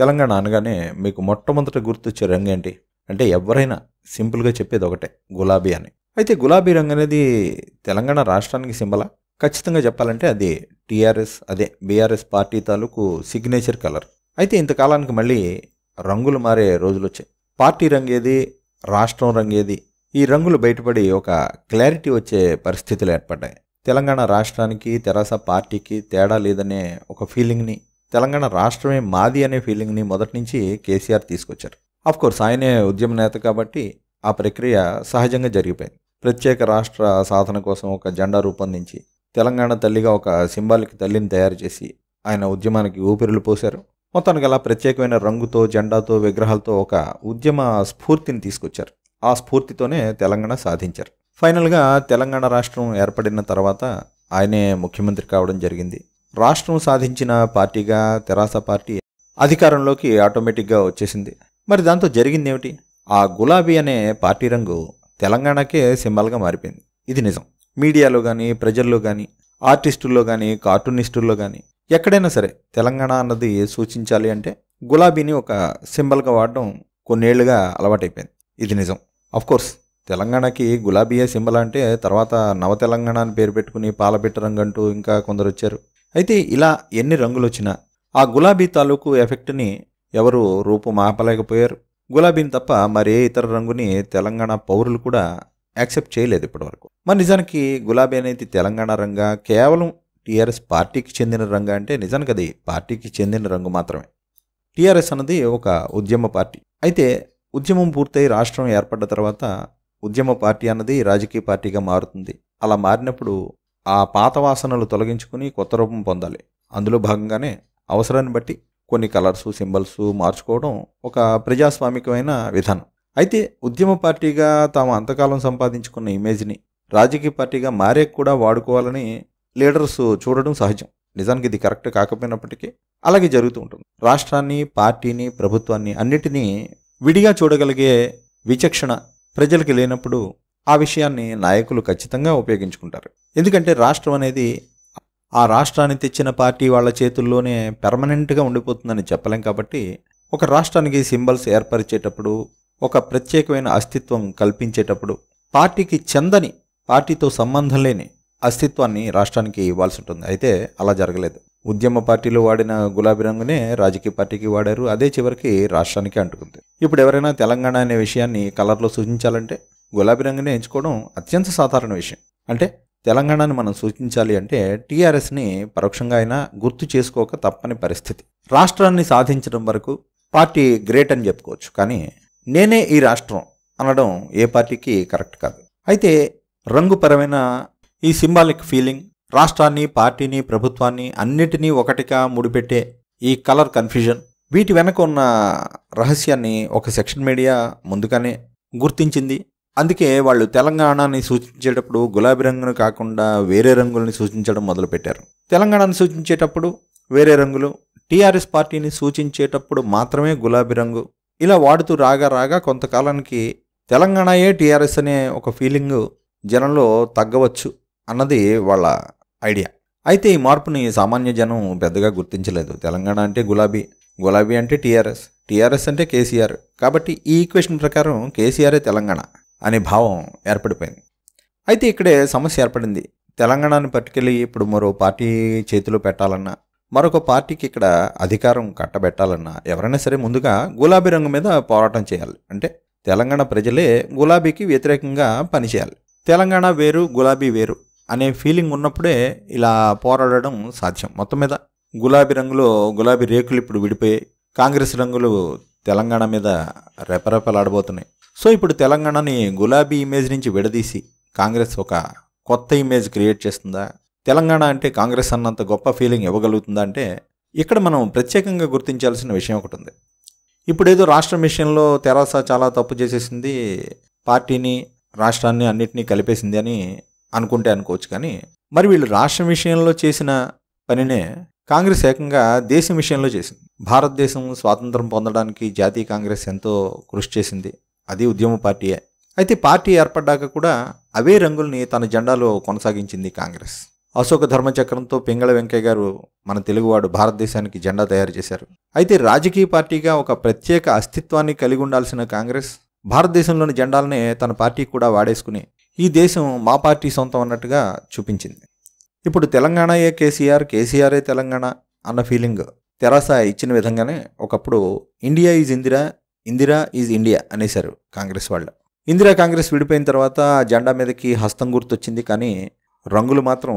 తెలంగాణ అనగానే మీకు మొట్టమొదట గుర్తొచ్చే రంగు ఏంటి అంటే ఎవరైనా సింపుల్గా చెప్పేది ఒకటే గులాబీ అని అయితే గులాబీ రంగు అనేది తెలంగాణ రాష్ట్రానికి సింబలా ఖచ్చితంగా చెప్పాలంటే అది టీఆర్ఎస్ అదే బీఆర్ఎస్ పార్టీ తాలూకు సిగ్నేచర్ కలర్ అయితే ఇంతకాలానికి మళ్ళీ రంగులు మారే రోజులు వచ్చాయి పార్టీ రంగు ఏది రాష్ట్రం రంగు ఏది ఈ రంగులు బయటపడి ఒక క్లారిటీ వచ్చే పరిస్థితులు ఏర్పడ్డాయి తెలంగాణ రాష్ట్రానికి తెరాస పార్టీకి తేడా లేదనే ఒక ఫీలింగ్ని తెలంగాణ రాష్ట్రమే మాది అనే ఫీలింగ్ని మొదటి నుంచి కేసీఆర్ తీసుకొచ్చారు కోర్స్ ఆయనే ఉద్యమ నేత కాబట్టి ఆ ప్రక్రియ సహజంగా జరిగిపోయింది ప్రత్యేక రాష్ట్ర సాధన కోసం ఒక జెండా రూపొందించి తెలంగాణ తల్లిగా ఒక సింబాలిక్ తల్లిని తయారు చేసి ఆయన ఉద్యమానికి ఊపిరులు పోశారు మొత్తానికి అలా ప్రత్యేకమైన రంగుతో జెండాతో విగ్రహాలతో ఒక ఉద్యమ స్ఫూర్తిని తీసుకొచ్చారు ఆ స్ఫూర్తితోనే తెలంగాణ సాధించారు ఫైనల్గా తెలంగాణ రాష్ట్రం ఏర్పడిన తర్వాత ఆయనే ముఖ్యమంత్రి కావడం జరిగింది రాష్ట్రం సాధించిన పార్టీగా తెరాస పార్టీ అధికారంలోకి ఆటోమేటిక్గా వచ్చేసింది మరి దాంతో జరిగింది ఏమిటి ఆ గులాబీ అనే పార్టీ రంగు తెలంగాణకే సింబల్గా మారిపోయింది ఇది నిజం మీడియాలో కానీ ప్రజల్లో కానీ ఆర్టిస్టుల్లో కానీ కార్టూనిస్టుల్లో కానీ ఎక్కడైనా సరే తెలంగాణ అన్నది సూచించాలి అంటే గులాబీని ఒక సింబల్గా వాడడం కొన్నేళ్లుగా అలవాటైపోయింది ఇది నిజం కోర్స్ తెలంగాణకి గులాబీయే సింబల్ అంటే తర్వాత నవ తెలంగాణ అని పేరు పెట్టుకుని పాలపిట్ట అంటూ ఇంకా కొందరు వచ్చారు అయితే ఇలా ఎన్ని రంగులు వచ్చినా ఆ గులాబీ తాలూకు ఎఫెక్ట్ని ఎవరు రూపం ఆపలేకపోయారు గులాబీని తప్ప మరే ఇతర రంగుని తెలంగాణ పౌరులు కూడా యాక్సెప్ట్ చేయలేదు ఇప్పటివరకు మరి నిజానికి గులాబీ అనేది తెలంగాణ రంగా కేవలం టీఆర్ఎస్ పార్టీకి చెందిన రంగు అంటే నిజానికి అది పార్టీకి చెందిన రంగు మాత్రమే టీఆర్ఎస్ అన్నది ఒక ఉద్యమ పార్టీ అయితే ఉద్యమం పూర్తయి రాష్ట్రం ఏర్పడ్డ తర్వాత ఉద్యమ పార్టీ అన్నది రాజకీయ పార్టీగా మారుతుంది అలా మారినప్పుడు ఆ పాత వాసనలు తొలగించుకుని కొత్త రూపం పొందాలి అందులో భాగంగానే అవసరాన్ని బట్టి కొన్ని కలర్స్ సింబల్స్ మార్చుకోవడం ఒక ప్రజాస్వామికమైన విధానం అయితే ఉద్యమ పార్టీగా తాము అంతకాలం సంపాదించుకున్న ఇమేజ్ని రాజకీయ పార్టీగా మారే కూడా వాడుకోవాలని లీడర్స్ చూడడం సహజం నిజానికి ఇది కరెక్ట్ కాకపోయినప్పటికీ అలాగే జరుగుతూ ఉంటుంది రాష్ట్రాన్ని పార్టీని ప్రభుత్వాన్ని అన్నిటినీ విడిగా చూడగలిగే విచక్షణ ప్రజలకి లేనప్పుడు ఆ విషయాన్ని నాయకులు ఖచ్చితంగా ఉపయోగించుకుంటారు ఎందుకంటే రాష్ట్రం అనేది ఆ రాష్ట్రాన్ని తెచ్చిన పార్టీ వాళ్ళ చేతుల్లోనే పెర్మనెంట్గా ఉండిపోతుందని చెప్పలేం కాబట్టి ఒక రాష్ట్రానికి సింబల్స్ ఏర్పరిచేటప్పుడు ఒక ప్రత్యేకమైన అస్తిత్వం కల్పించేటప్పుడు పార్టీకి చెందని పార్టీతో సంబంధం లేని అస్తిత్వాన్ని రాష్ట్రానికి ఇవ్వాల్సి ఉంటుంది అయితే అలా జరగలేదు ఉద్యమ పార్టీలు వాడిన గులాబీ రంగునే రాజకీయ పార్టీకి వాడారు అదే చివరికి రాష్ట్రానికి అంటుకుంది ఇప్పుడు ఎవరైనా తెలంగాణ అనే విషయాన్ని కలర్లో సూచించాలంటే గులాబీ రంగునే ఎంచుకోవడం అత్యంత సాధారణ విషయం అంటే తెలంగాణను మనం సూచించాలి అంటే టీఆర్ఎస్ని పరోక్షంగా అయినా గుర్తు చేసుకోక తప్పని పరిస్థితి రాష్ట్రాన్ని సాధించడం వరకు పార్టీ గ్రేట్ అని చెప్పుకోవచ్చు కానీ నేనే ఈ రాష్ట్రం అనడం ఏ పార్టీకి కరెక్ట్ కాదు అయితే రంగుపరమైన ఈ సింబాలిక్ ఫీలింగ్ రాష్ట్రాన్ని పార్టీని ప్రభుత్వాన్ని అన్నిటినీ ఒకటిగా ముడిపెట్టే ఈ కలర్ కన్ఫ్యూజన్ వీటి వెనక ఉన్న రహస్యాన్ని ఒక సెక్షన్ మీడియా ముందుగానే గుర్తించింది అందుకే వాళ్ళు తెలంగాణని సూచించేటప్పుడు గులాబీ రంగును కాకుండా వేరే రంగుల్ని సూచించడం మొదలుపెట్టారు తెలంగాణను సూచించేటప్పుడు వేరే రంగులు టీఆర్ఎస్ పార్టీని సూచించేటప్పుడు మాత్రమే గులాబీ రంగు ఇలా వాడుతూ రాగా రాగా కొంతకాలానికి తెలంగాణయే టీఆర్ఎస్ అనే ఒక ఫీలింగ్ జనంలో తగ్గవచ్చు అన్నది వాళ్ళ ఐడియా అయితే ఈ మార్పుని సామాన్య జనం పెద్దగా గుర్తించలేదు తెలంగాణ అంటే గులాబీ గులాబీ అంటే టీఆర్ఎస్ టీఆర్ఎస్ అంటే కేసీఆర్ కాబట్టి ఈ ఈక్వేషన్ ప్రకారం కేసీఆరే తెలంగాణ అనే భావం ఏర్పడిపోయింది అయితే ఇక్కడే సమస్య ఏర్పడింది తెలంగాణను పట్టుకెళ్ళి ఇప్పుడు మరో పార్టీ చేతిలో పెట్టాలన్నా మరొక పార్టీకి ఇక్కడ అధికారం కట్టబెట్టాలన్నా ఎవరైనా సరే ముందుగా గులాబీ రంగు మీద పోరాటం చేయాలి అంటే తెలంగాణ ప్రజలే గులాబీకి వ్యతిరేకంగా పనిచేయాలి తెలంగాణ వేరు గులాబీ వేరు అనే ఫీలింగ్ ఉన్నప్పుడే ఇలా పోరాడడం సాధ్యం మొత్తం మీద గులాబీ రంగులో గులాబీ రేకులు ఇప్పుడు విడిపోయి కాంగ్రెస్ రంగులు తెలంగాణ మీద రెపరెపలాడబోతున్నాయి సో ఇప్పుడు తెలంగాణని గులాబీ ఇమేజ్ నుంచి విడదీసి కాంగ్రెస్ ఒక కొత్త ఇమేజ్ క్రియేట్ చేస్తుందా తెలంగాణ అంటే కాంగ్రెస్ అన్నంత గొప్ప ఫీలింగ్ ఇవ్వగలుగుతుందా అంటే ఇక్కడ మనం ప్రత్యేకంగా గుర్తించాల్సిన విషయం ఒకటి ఉంది ఇప్పుడు ఏదో రాష్ట్ర విషయంలో తెరాస చాలా తప్పు చేసేసింది పార్టీని రాష్ట్రాన్ని అన్నిటినీ కలిపేసింది అని అనుకుంటే అనుకోవచ్చు కానీ మరి వీళ్ళు రాష్ట్ర విషయంలో చేసిన పనినే కాంగ్రెస్ ఏకంగా దేశం విషయంలో చేసింది భారతదేశం స్వాతంత్రం పొందడానికి జాతీయ కాంగ్రెస్ ఎంతో కృషి చేసింది అది ఉద్యమ పార్టీయే అయితే పార్టీ ఏర్పడ్డాక కూడా అవే రంగుల్ని తన జెండాలో కొనసాగించింది కాంగ్రెస్ అశోక ధర్మచక్రంతో పింగళ వెంకయ్య గారు మన తెలుగువాడు భారతదేశానికి జెండా తయారు చేశారు అయితే రాజకీయ పార్టీగా ఒక ప్రత్యేక అస్తిత్వాన్ని కలిగి ఉండాల్సిన కాంగ్రెస్ భారతదేశంలోని జెండాలనే తన పార్టీ కూడా వాడేసుకుని ఈ దేశం మా పార్టీ సొంతం అన్నట్టుగా చూపించింది ఇప్పుడు తెలంగాణయే కేసీఆర్ కేసీఆర్ఏ తెలంగాణ అన్న ఫీలింగ్ తెరాస ఇచ్చిన విధంగానే ఒకప్పుడు India is Indira Indira is India అనేశారు కాంగ్రెస్ వాళ్ళు ఇందిరా కాంగ్రెస్ విడిపోయిన తర్వాత జెండా మీదకి హస్తం గుర్తొచ్చింది కానీ రంగులు మాత్రం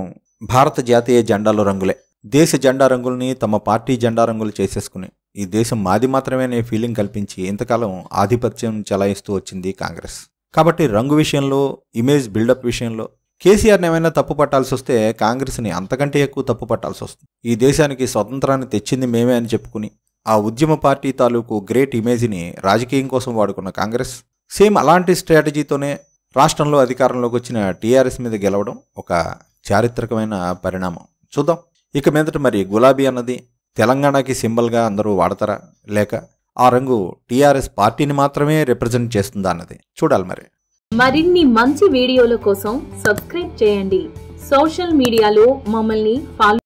భారత జాతీయ జెండాలో రంగులే దేశ జెండా రంగుల్ని తమ పార్టీ జెండా రంగులు చేసేసుకుని ఈ దేశం మాది మాత్రమే అనే ఫీలింగ్ కల్పించి ఇంతకాలం ఆధిపత్యం చెలాయిస్తూ వచ్చింది కాంగ్రెస్ కాబట్టి రంగు విషయంలో ఇమేజ్ బిల్డప్ విషయంలో కేసీఆర్ని ఏమైనా తప్పు పట్టాల్సి వస్తే కాంగ్రెస్ని అంతకంటే ఎక్కువ తప్పు పట్టాల్సి వస్తుంది ఈ దేశానికి స్వతంత్రాన్ని తెచ్చింది మేమే అని చెప్పుకుని ఆ ఉద్యమ పార్టీ తాలూకు గ్రేట్ ఇమేజ్ని రాజకీయం కోసం వాడుకున్న కాంగ్రెస్ సేమ్ అలాంటి స్ట్రాటజీతోనే రాష్ట్రంలో అధికారంలోకి వచ్చిన టీఆర్ఎస్ మీద గెలవడం ఒక చారిత్రకమైన పరిణామం చూద్దాం ఇక మీదట మరి గులాబీ అన్నది తెలంగాణకి సింబల్గా అందరూ వాడతారా లేక ఆ రంగు టీఆర్ఎస్ పార్టీని మాత్రమే రిప్రజెంట్ చేస్తుందా అన్నది చూడాలి మరి మరిన్ని మంచి వీడియోల కోసం సబ్స్క్రైబ్ చేయండి సోషల్ మీడియాలో మమ్మల్ని ఫాలో